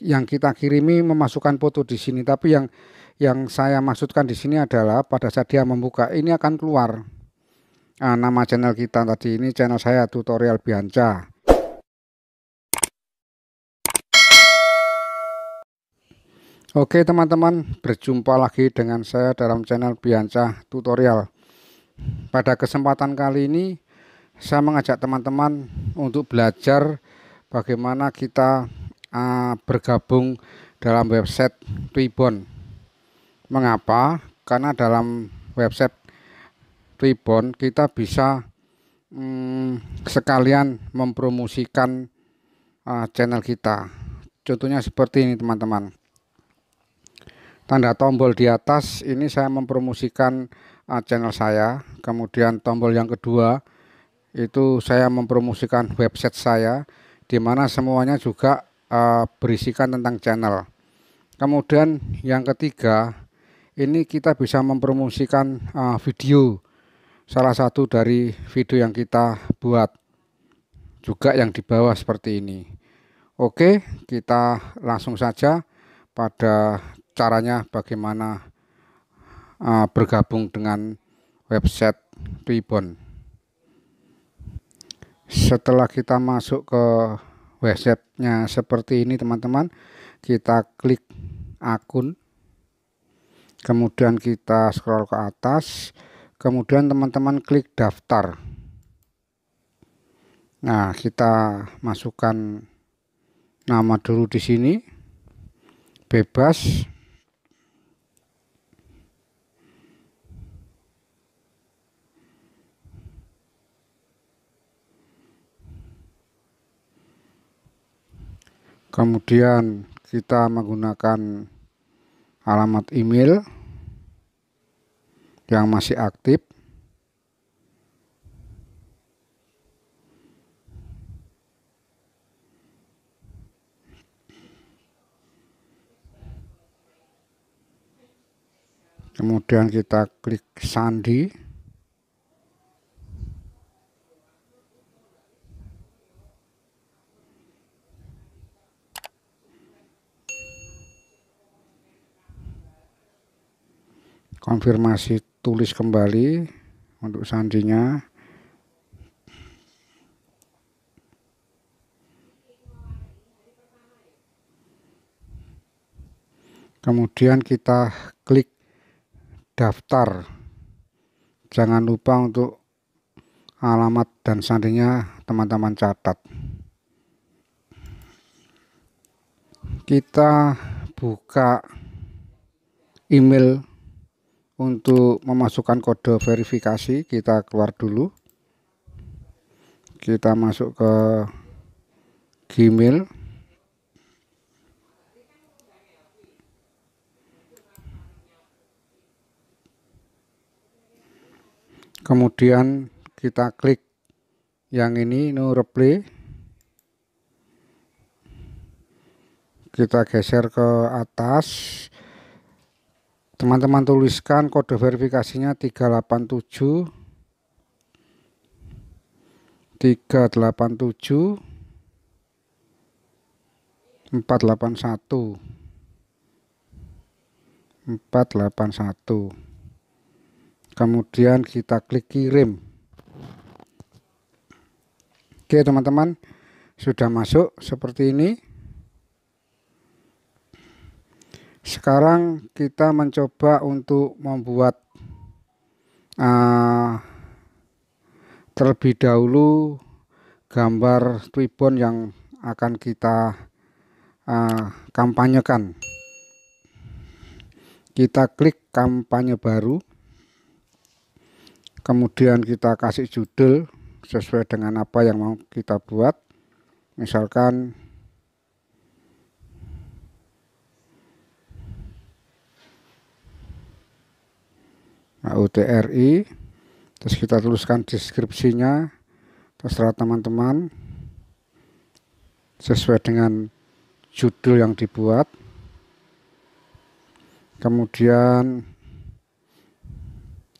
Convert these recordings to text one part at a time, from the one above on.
yang kita kirimi memasukkan foto di sini tapi yang yang saya maksudkan di sini adalah pada saat dia membuka ini akan keluar nah, nama channel kita tadi ini channel saya tutorial Bianca Oke teman-teman berjumpa lagi dengan saya dalam channel Bianca tutorial pada kesempatan kali ini saya mengajak teman-teman untuk belajar bagaimana kita uh, bergabung dalam website Twibbon. Mengapa? Karena dalam website Twibbon kita bisa um, sekalian mempromosikan uh, channel kita. Contohnya seperti ini teman-teman. Tanda tombol di atas ini saya mempromosikan uh, channel saya. Kemudian tombol yang kedua itu saya mempromosikan website saya di mana semuanya juga uh, berisikan tentang channel. Kemudian yang ketiga, ini kita bisa mempromosikan uh, video salah satu dari video yang kita buat juga yang di bawah seperti ini. Oke, kita langsung saja pada caranya bagaimana uh, bergabung dengan website Ribbon. Setelah kita masuk ke websitenya seperti ini teman-teman kita klik akun kemudian kita scroll ke atas kemudian teman-teman klik daftar nah kita masukkan nama dulu di sini bebas kemudian kita menggunakan alamat email yang masih aktif kemudian kita klik sandi konfirmasi tulis kembali untuk sandinya kemudian kita klik daftar jangan lupa untuk alamat dan sandinya teman-teman catat kita buka email untuk memasukkan kode verifikasi kita keluar dulu kita masuk ke Gmail kemudian kita klik yang ini no replay kita geser ke atas teman-teman tuliskan kode verifikasinya 387 387 481 481 kemudian kita klik kirim oke teman-teman sudah masuk seperti ini sekarang kita mencoba untuk membuat uh, terlebih dahulu gambar tribun yang akan kita uh, kampanyekan kita klik kampanye baru kemudian kita kasih judul sesuai dengan apa yang mau kita buat misalkan HUTRI terus kita tuliskan deskripsinya terserah teman-teman sesuai dengan judul yang dibuat kemudian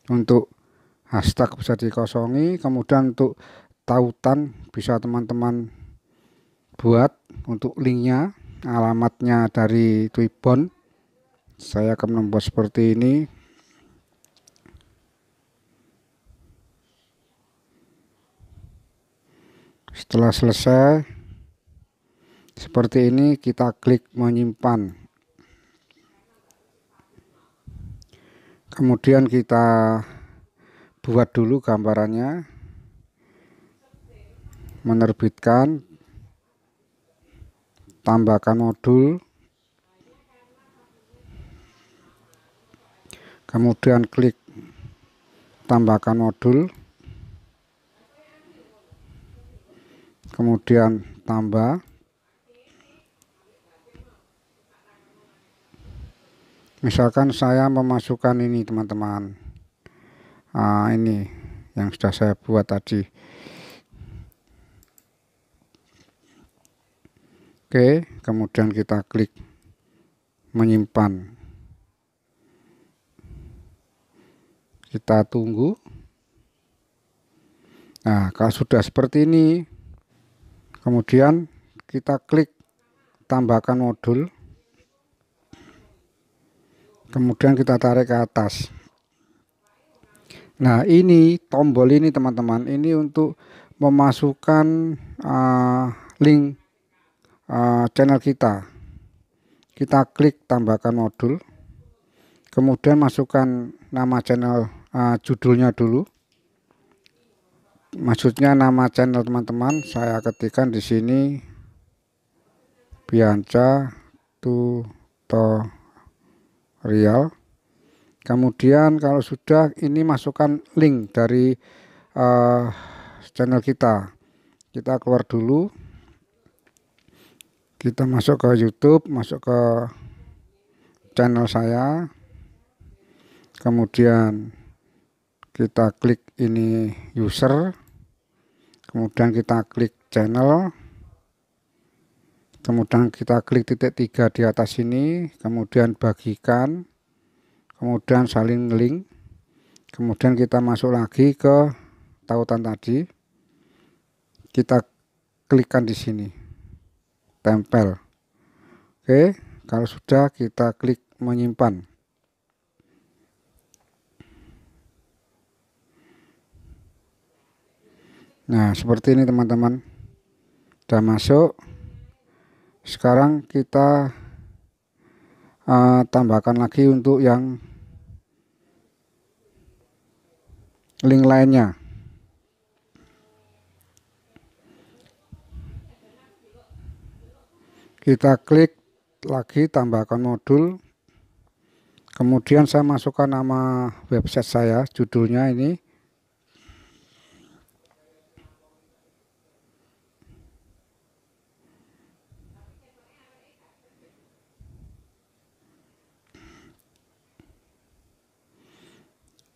untuk hashtag bisa dikosongi kemudian untuk tautan bisa teman-teman buat untuk linknya alamatnya dari Twibbon saya akan membuat seperti ini setelah selesai seperti ini kita klik menyimpan kemudian kita buat dulu gambarannya menerbitkan tambahkan modul kemudian klik tambahkan modul kemudian tambah misalkan saya memasukkan ini teman-teman ah, ini yang sudah saya buat tadi oke kemudian kita klik menyimpan kita tunggu nah kalau sudah seperti ini kemudian kita klik tambahkan modul kemudian kita tarik ke atas nah ini tombol ini teman-teman ini untuk memasukkan uh, link uh, channel kita kita klik tambahkan modul kemudian masukkan nama channel uh, judulnya dulu maksudnya nama channel teman-teman saya ketikkan di sini Bianca tutorial kemudian kalau sudah ini masukkan link dari uh, channel kita kita keluar dulu kita masuk ke YouTube masuk ke channel saya kemudian kita klik ini user kemudian kita klik channel kemudian kita klik titik tiga di atas ini kemudian bagikan kemudian salin link kemudian kita masuk lagi ke tautan tadi kita klikkan di sini tempel oke kalau sudah kita klik menyimpan Nah seperti ini teman-teman sudah masuk sekarang kita uh, tambahkan lagi untuk yang link lainnya kita klik lagi tambahkan modul kemudian saya masukkan nama website saya judulnya ini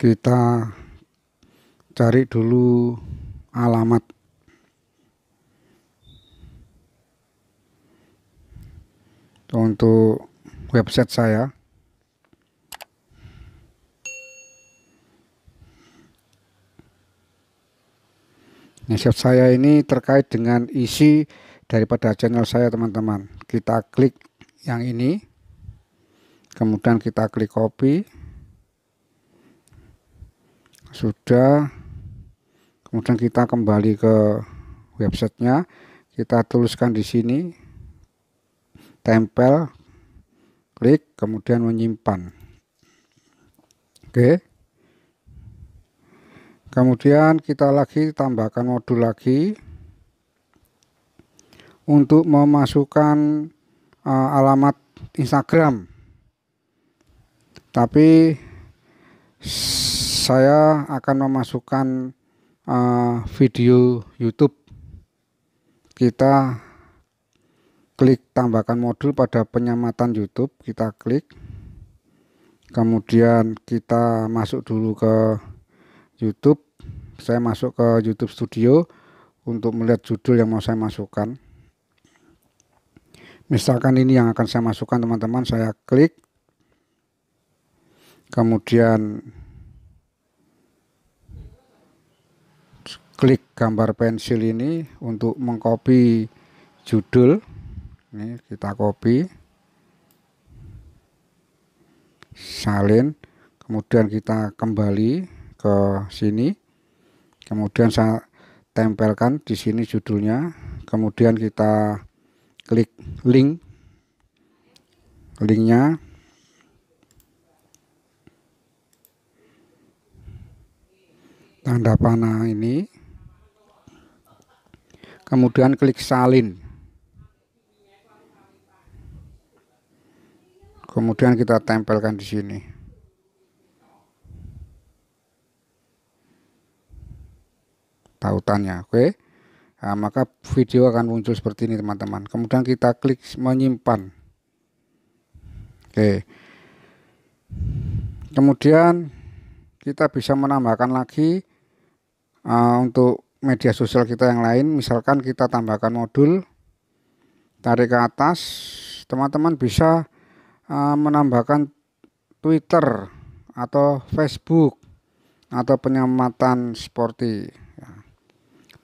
kita cari dulu alamat untuk website saya website saya ini terkait dengan isi daripada channel saya teman-teman. Kita klik yang ini, kemudian kita klik copy, sudah kemudian kita kembali ke websitenya kita tuliskan di sini tempel klik kemudian menyimpan oke kemudian kita lagi tambahkan modul lagi untuk memasukkan uh, alamat Instagram tapi saya akan memasukkan uh, video YouTube. Kita klik tambahkan modul pada penyematan YouTube, kita klik. Kemudian kita masuk dulu ke YouTube. Saya masuk ke YouTube Studio untuk melihat judul yang mau saya masukkan. Misalkan ini yang akan saya masukkan teman-teman, saya klik. Kemudian klik gambar pensil ini untuk mengcopy judul ini kita copy salin kemudian kita kembali ke sini kemudian saya tempelkan di sini judulnya kemudian kita klik link linknya tanda panah ini Kemudian klik salin. Kemudian kita tempelkan di sini. Tautannya, oke. Okay? Nah, maka video akan muncul seperti ini teman-teman. Kemudian kita klik menyimpan. Oke. Okay. Kemudian kita bisa menambahkan lagi uh, untuk media sosial kita yang lain misalkan kita tambahkan modul tarik ke atas teman-teman bisa uh, menambahkan Twitter atau Facebook atau penyematan sporty, ya.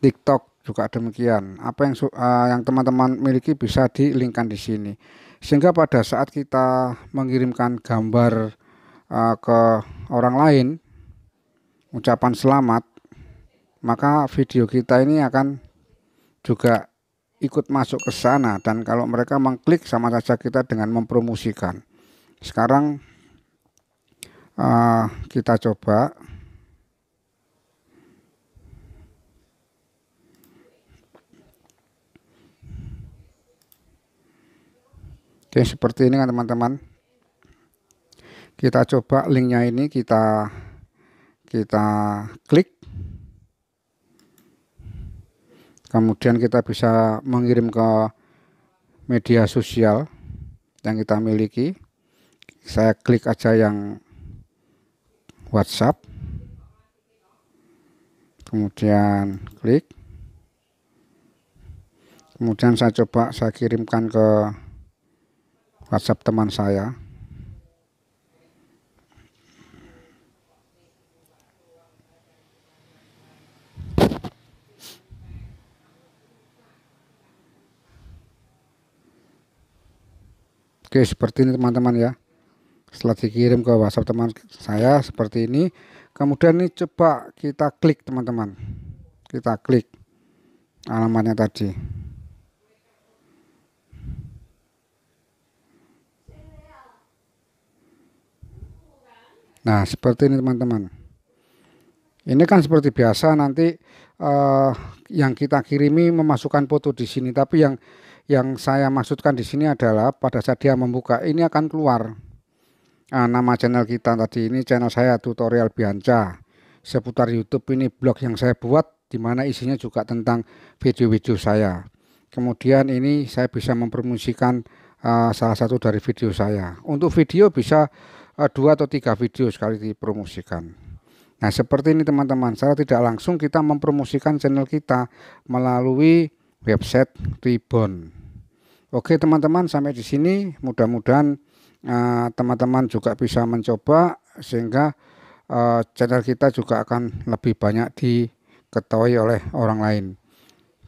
TikTok juga demikian apa yang uh, yang teman-teman miliki bisa di-linkkan di sini sehingga pada saat kita mengirimkan gambar uh, ke orang lain ucapan selamat maka video kita ini akan juga ikut masuk ke sana dan kalau mereka mengklik sama saja kita dengan mempromosikan sekarang uh, kita coba Oke seperti ini kan teman-teman kita coba linknya ini kita kita klik kemudian kita bisa mengirim ke media sosial yang kita miliki saya klik aja yang WhatsApp kemudian klik kemudian saya coba saya kirimkan ke WhatsApp teman saya Oke, seperti ini teman-teman ya. Setelah dikirim ke WhatsApp teman saya seperti ini. Kemudian ini coba kita klik teman-teman. Kita klik alamatnya tadi. Nah, seperti ini teman-teman. Ini kan seperti biasa nanti uh, yang kita kirimi memasukkan foto di sini, tapi yang yang saya maksudkan di sini adalah pada saat dia membuka ini akan keluar nah, nama channel kita tadi ini channel saya tutorial Bianca seputar YouTube ini blog yang saya buat di mana isinya juga tentang video-video saya. Kemudian ini saya bisa mempromosikan uh, salah satu dari video saya. Untuk video bisa uh, dua atau tiga video sekali dipromosikan. Nah seperti ini teman-teman, secara tidak langsung kita mempromosikan channel kita melalui website Ribbon. Oke teman-teman sampai di sini mudah-mudahan eh, teman-teman uh, juga bisa mencoba sehingga uh, channel kita juga akan lebih banyak diketahui oleh orang lain.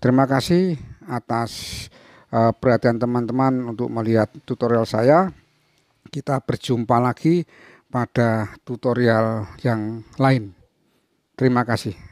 Terima kasih atas uh, perhatian teman-teman untuk melihat tutorial saya. Kita berjumpa lagi pada tutorial yang lain. Terima kasih.